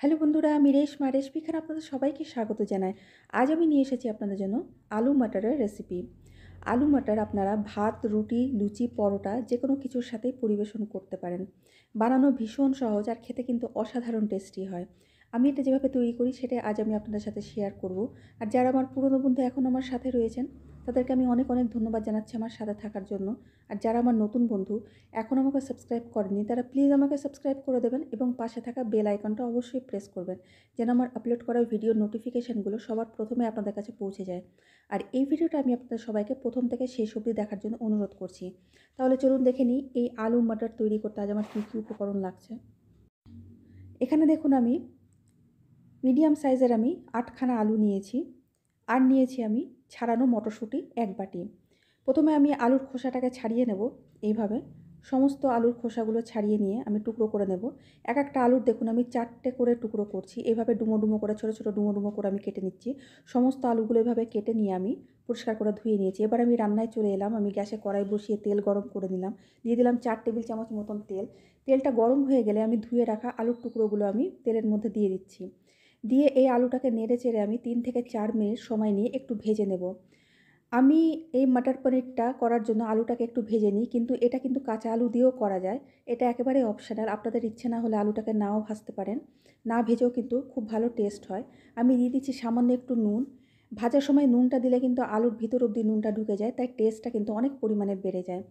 hello বন্ধুরা আমি রেশমা রেশমিখানে আপনাদের সবাইকে স্বাগত জানাই আজ আমি নিয়ে এসেছি আপনাদের জন্য আলু মাটারের রেসিপি আলু মাটার আপনারা ভাত রুটি লুচি পরোটা যে কোনো কিছুর সাথেই পরিবেশন করতে পারেন বানানো ভীষণ সহজ আর খেতে কিন্তু অসাধারণ টেস্টি হয় আমি এটা যেভাবে তৈরি করি সেটা আজ আমি আপনাদের সাথে শেয়ার করব আর যারা আমার পুরনো বন্ধু এখন আমার সাথে রয়েছেন তাদেরকে আমি অনেক অনেক ধন্যবাদ জানাচ্ছি আমার সাথে থাকার জন্য আর যারা আমার নতুন বন্ধু এখন আমাকে সাবস্ক্রাইব করেনি তারা প্লিজ আমাকে সাবস্ক্রাইব করে দেবেন এবং পাশে থাকা বেল আইকনটা অবশ্যই প্রেস করবেন যেন আমার আপলোড করা ভিডিও নোটিফিকেশানগুলো সবার প্রথমে আপনাদের কাছে পৌঁছে যায় আর এই ভিডিওটা আমি আপনাদের সবাইকে প্রথম থেকে শেষ অবধি দেখার জন্য অনুরোধ করছি তাহলে চলুন দেখে নিই এই আলু মাটার তৈরি করতে আজ আমার কী কী উপকরণ লাগছে এখানে দেখুন আমি মিডিয়াম সাইজের আমি আটখানা আলু নিয়েছি আর নিয়েছি আমি ছাড়ানো মটরশুঁটি এক বাটি প্রথমে আমি আলুর খোসাটাকে ছাড়িয়ে নেব এইভাবে সমস্ত আলুর খোসাগুলো ছাড়িয়ে নিয়ে আমি টুকরো করে নেব এক একটা আলুর দেখুন আমি চারটে করে টুকরো করছি এভাবে ডুমো ডুমো করে ছোটো ছোটো ডুমো ডুমো করে আমি কেটে নিচ্ছি সমস্ত আলুগুলো এভাবে কেটে নিয়ে আমি পরিষ্কার করে ধুয়ে নিয়েছি এবার আমি রান্নায় চলে এলাম আমি গ্যাসে কড়াই বসিয়ে তেল গরম করে নিলাম দিয়ে দিলাম চার টেবিল চামচ মতন তেল তেলটা গরম হয়ে গেলে আমি ধুয়ে রাখা আলুর টুকরোগুলো আমি তেলের মধ্যে দিয়ে দিচ্ছি দিয়ে এই আলুটাকে নেড়ে চেড়ে আমি তিন থেকে চার মিনিট সময় নিয়ে একটু ভেজে নেব আমি এই মাটার পনিরটা করার জন্য আলুটাকে একটু ভেজে নিই কিন্তু এটা কিন্তু কাঁচা আলু দিয়েও করা যায় এটা একেবারে অপশানাল আপনাদের ইচ্ছে না হলে আলুটাকে নাও ভাজতে পারেন না ভেজেও কিন্তু খুব ভালো টেস্ট হয় আমি দিয়ে দিচ্ছি সামান্য একটু নুন ভাজার সময় নুনটা দিলে কিন্তু আলুর ভিতর অব্দি নুনটা ঢুকে যায় তাই টেস্টটা কিন্তু অনেক পরিমাণে বেড়ে যায়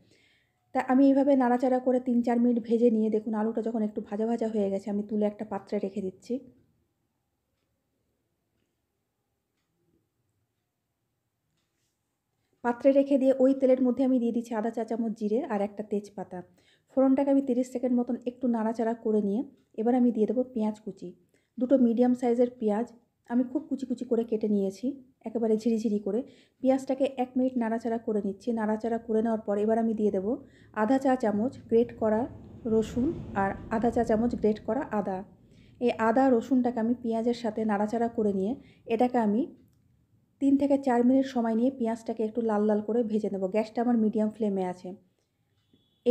তা আমি এইভাবে নাড়াচাড়া করে তিন চার মিনিট ভেজে নিয়ে দেখুন আলুটা যখন একটু ভাজা ভাজা হয়ে গেছে আমি তুলে একটা পাত্রে রেখে দিচ্ছি পাত্রে রেখে দিয়ে ওই তেলের মধ্যে আমি দিয়ে দিচ্ছি আধা চা চামচ জিরে আর একটা তেজপাতা ফোড়নটাকে আমি তিরিশ সেকেন্ড মতন একটু নাড়াচাড়া করে নিয়ে এবার আমি দিয়ে দেবো পেঁয়াজ কুচি দুটো মিডিয়াম সাইজের পেঁয়াজ আমি খুব কুচি কুচি করে কেটে নিয়েছি একেবারে ঝিরিঝিরি করে পেঁয়াজটাকে এক মিনিট নাড়াচাড়া করে নিচ্ছি নাড়াচাড়া করে নেওয়ার পর এবার আমি দিয়ে দেবো আধা চা চামচ গ্রেট করা রসুন আর আধা চা চামচ গ্রেট করা আদা এই আদা রসুনটাকে আমি পেঁয়াজের সাথে নাড়াচাড়া করে নিয়ে এটাকে আমি তিন থেকে চার মিনিট সময় নিয়ে পেঁয়াজটাকে একটু লাল লাল করে ভেজে নেব গ্যাসটা আমার মিডিয়াম ফ্লেমে আছে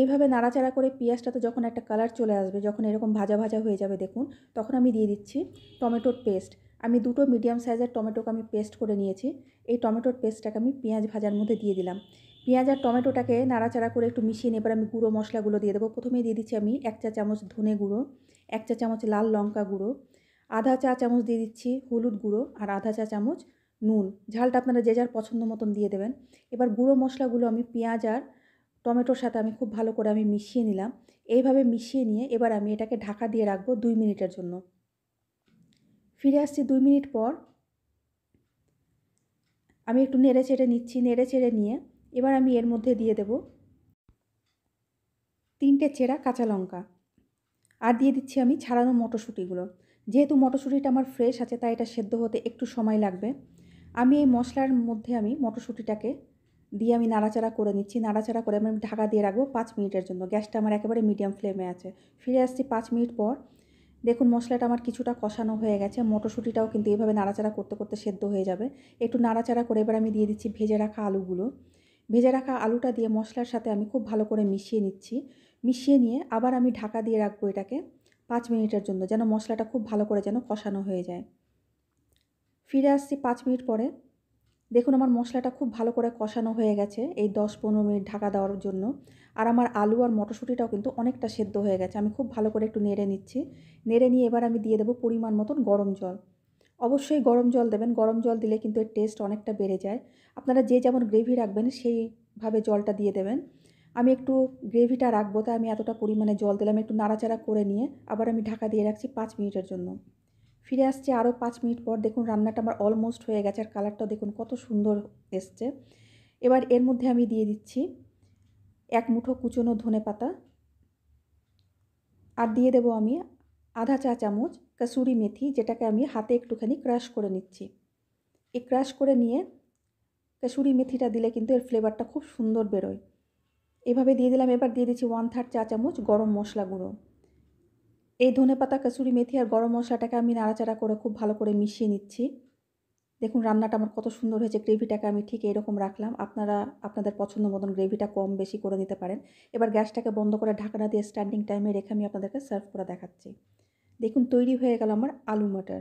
এইভাবে নাড়াচাড়া করে পেঁয়াজটাতে যখন একটা কালার চলে আসবে যখন এরকম ভাজা ভাজা হয়ে যাবে দেখুন তখন আমি দিয়ে দিচ্ছি টমেটোর পেস্ট আমি দুটো মিডিয়াম সাইজের টমেটোকে আমি পেস্ট করে নিয়েছি এই টমেটোর পেস্টটাকে আমি পেঁয়াজ ভাজার মধ্যে দিয়ে দিলাম পেঁয়াজ আর টমেটোটাকে নাড়াচাড়া করে একটু মিশিয়ে নিয়ে এবার আমি গুঁড়ো মশলাগুলো দিয়ে দেবো প্রথমেই দিয়ে দিচ্ছি আমি এক চা চামচ ধনে গুঁড়ো এক চা চামচ লাল লঙ্কা গুঁড়ো আধা চা চামচ দিয়ে দিচ্ছি হলুদ গুঁড়ো আর আধা চা চামচ নুন ঝালটা আপনারা যে যার পছন্দ মতন দিয়ে দেবেন এবার গুঁড়ো মশলাগুলো আমি পেঁয়াজ আর টমেটোর সাথে আমি খুব ভালো করে আমি মিশিয়ে নিলাম এইভাবে মিশিয়ে নিয়ে এবার আমি এটাকে ঢাকা দিয়ে রাখবো দুই মিনিটের জন্য ফিরে আসছি দুই মিনিট পর আমি একটু নেড়ে চেড়ে নিচ্ছি নেড়ে চেড়ে নিয়ে এবার আমি এর মধ্যে দিয়ে দেব তিনটে চেরা কাঁচা লঙ্কা আর দিয়ে দিচ্ছি আমি ছাড়ানো মটরশুঁটিগুলো যেহেতু মটরশুঁটিটা আমার ফ্রেশ আছে তাই এটা সেদ্ধ হতে একটু সময় লাগবে আমি এই মশলার মধ্যে আমি মটরশুঁটিটাকে দিয়ে আমি নাড়াচাড়া করে নিচ্ছি নাড়াচাড়া করে আমি ঢাকা দিয়ে রাখবো পাঁচ মিনিটের জন্য গ্যাসটা আমার একেবারে মিডিয়াম ফ্লেমে আছে ফিরে আসছি পাঁচ মিনিট পর দেখুন মশলাটা আমার কিছুটা কষানো হয়ে গেছে মটরশুঁটিটাও কিন্তু এইভাবে নাড়াচাড়া করতে করতে সেদ্ধ হয়ে যাবে একটু নাড়াচাড়া করে এবার আমি দিয়ে দিচ্ছি ভেজে রাখা আলুগুলো ভেজে রাখা আলুটা দিয়ে মশলার সাথে আমি খুব ভালো করে মিশিয়ে নিচ্ছি মিশিয়ে নিয়ে আবার আমি ঢাকা দিয়ে রাখবো এটাকে পাঁচ মিনিটের জন্য যেন মশলাটা খুব ভালো করে যেন কষানো হয়ে যায় ফিরে আসছি পাঁচ মিনিট পরে দেখুন আমার মশলাটা খুব ভালো করে কষানো হয়ে গেছে এই দশ পনেরো মিনিট ঢাকা দেওয়ার জন্য আর আমার আলু আর মটরশুঁটিটাও কিন্তু অনেকটা সেদ্ধ হয়ে গেছে আমি খুব ভালো করে একটু নেড়ে নিচ্ছি নেড়ে নিয়ে এবার আমি দিয়ে দেবো পরিমাণ মতন গরম জল অবশ্যই গরম জল দেবেন গরম জল দিলে কিন্তু এর টেস্ট অনেকটা বেড়ে যায় আপনারা যে যেমন গ্রেভি রাখবেন সেইভাবে জলটা দিয়ে দেবেন আমি একটু গ্রেভিটা রাখবো তাই আমি এতটা পরিমাণে জল দিলাম একটু নাড়াচাড়া করে নিয়ে আবার আমি ঢাকা দিয়ে রাখছি পাঁচ মিনিটের জন্য ফিরে আসছে আরও পাঁচ মিনিট পর দেখুন রান্নাটা আমার অলমোস্ট হয়ে গেছে আর কালারটা দেখুন কত সুন্দর এসছে এবার এর মধ্যে আমি দিয়ে দিচ্ছি এক মুঠো কুচনো ধনে পাতা আর দিয়ে দেব আমি আধা চা চামচ কাসুরি মেথি যেটাকে আমি হাতে একটুখানি ক্রাশ করে নিচ্ছি এই ক্রাশ করে নিয়ে কাসুরি মেথিটা দিলে কিন্তু এর ফ্লেভারটা খুব সুন্দর বেরোয় এভাবে দিয়ে দিলাম এবার দিয়ে দিচ্ছি ওয়ান থার্ড চা চামচ গরম মশলা গুঁড়ো এই ধনে পাতা কাসুরি মেথি আর গরম মশলাটাকে আমি নাড়াচাড়া করে খুব ভালো করে মিশিয়ে নিচ্ছি দেখুন রান্নাটা আমার কত সুন্দর হয়েছে গ্রেভিটাকে আমি ঠিক এরকম রাখলাম আপনারা আপনাদের পছন্দ মতন গ্রেভিটা কম বেশি করে নিতে পারেন এবার গ্যাসটাকে বন্ধ করে ঢাকনা দিয়ে স্ট্যান্ডিং টাইমে রেখে আমি আপনাদেরকে সার্ভ করে দেখাচ্ছি দেখুন তৈরি হয়ে গেল আমার আলু মটর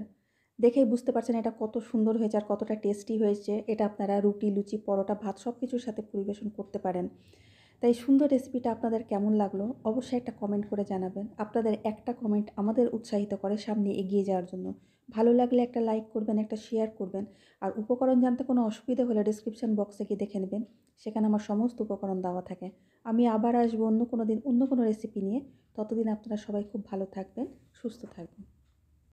দেখেই বুঝতে পারছেন এটা কত সুন্দর হয়েছে আর কতটা টেস্টি হয়েছে এটা আপনারা রুটি লুচি পরোটা ভাত সব কিছুর সাথে পরিবেশন করতে পারেন তাই সুন্দর রেসিপিটা আপনাদের কেমন লাগলো অবশ্যই একটা কমেন্ট করে জানাবেন আপনাদের একটা কমেন্ট আমাদের উৎসাহিত করে সামনে এগিয়ে যাওয়ার জন্য ভালো লাগলে একটা লাইক করবেন একটা শেয়ার করবেন আর উপকরণ জানতে কোনো অসুবিধা হলে ডিসক্রিপশান বক্সে গিয়ে দেখে নেবেন সেখানে আমার সমস্ত উপকরণ দেওয়া থাকে আমি আবার আসবো অন্য কোনো দিন অন্য কোনো রেসিপি নিয়ে ততদিন আপনারা সবাই খুব ভালো থাকবেন সুস্থ থাকবেন